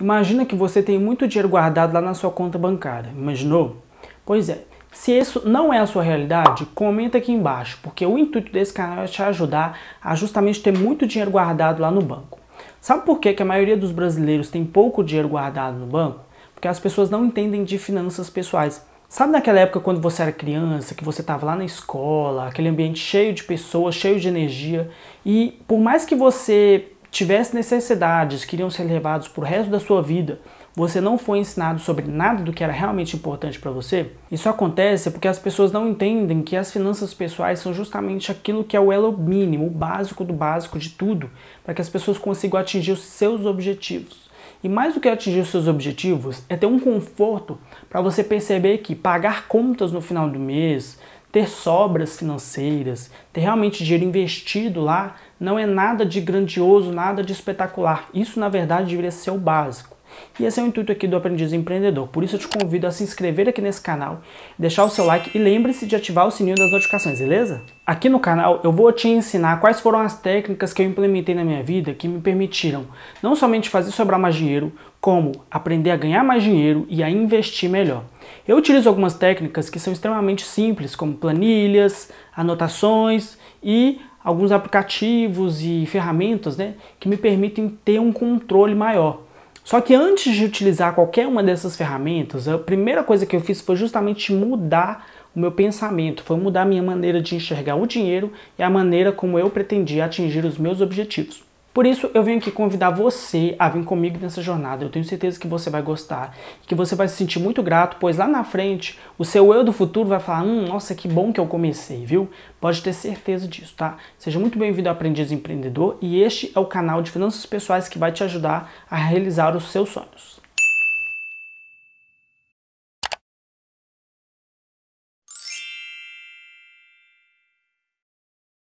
Imagina que você tem muito dinheiro guardado lá na sua conta bancária. Imaginou? Pois é. Se isso não é a sua realidade, comenta aqui embaixo, porque o intuito desse canal é te ajudar a justamente ter muito dinheiro guardado lá no banco. Sabe por que, que a maioria dos brasileiros tem pouco dinheiro guardado no banco? Porque as pessoas não entendem de finanças pessoais. Sabe naquela época quando você era criança, que você estava lá na escola, aquele ambiente cheio de pessoas, cheio de energia, e por mais que você tivesse necessidades que iriam ser levados para o resto da sua vida, você não foi ensinado sobre nada do que era realmente importante para você? Isso acontece porque as pessoas não entendem que as finanças pessoais são justamente aquilo que é o elo mínimo, o básico do básico de tudo, para que as pessoas consigam atingir os seus objetivos. E mais do que atingir os seus objetivos, é ter um conforto para você perceber que pagar contas no final do mês, ter sobras financeiras, ter realmente dinheiro investido lá não é nada de grandioso, nada de espetacular. Isso, na verdade, deveria ser o básico. E esse é o intuito aqui do Aprendiz Empreendedor. Por isso eu te convido a se inscrever aqui nesse canal, deixar o seu like e lembre-se de ativar o sininho das notificações, beleza? Aqui no canal eu vou te ensinar quais foram as técnicas que eu implementei na minha vida que me permitiram não somente fazer sobrar mais dinheiro, como aprender a ganhar mais dinheiro e a investir melhor. Eu utilizo algumas técnicas que são extremamente simples, como planilhas, anotações e alguns aplicativos e ferramentas né, que me permitem ter um controle maior. Só que antes de utilizar qualquer uma dessas ferramentas, a primeira coisa que eu fiz foi justamente mudar o meu pensamento, foi mudar minha maneira de enxergar o dinheiro e a maneira como eu pretendia atingir os meus objetivos. Por isso, eu venho aqui convidar você a vir comigo nessa jornada. Eu tenho certeza que você vai gostar, que você vai se sentir muito grato, pois lá na frente, o seu eu do futuro vai falar: hum, nossa, que bom que eu comecei, viu? Pode ter certeza disso, tá? Seja muito bem-vindo ao Aprendiz Empreendedor e este é o canal de finanças pessoais que vai te ajudar a realizar os seus sonhos.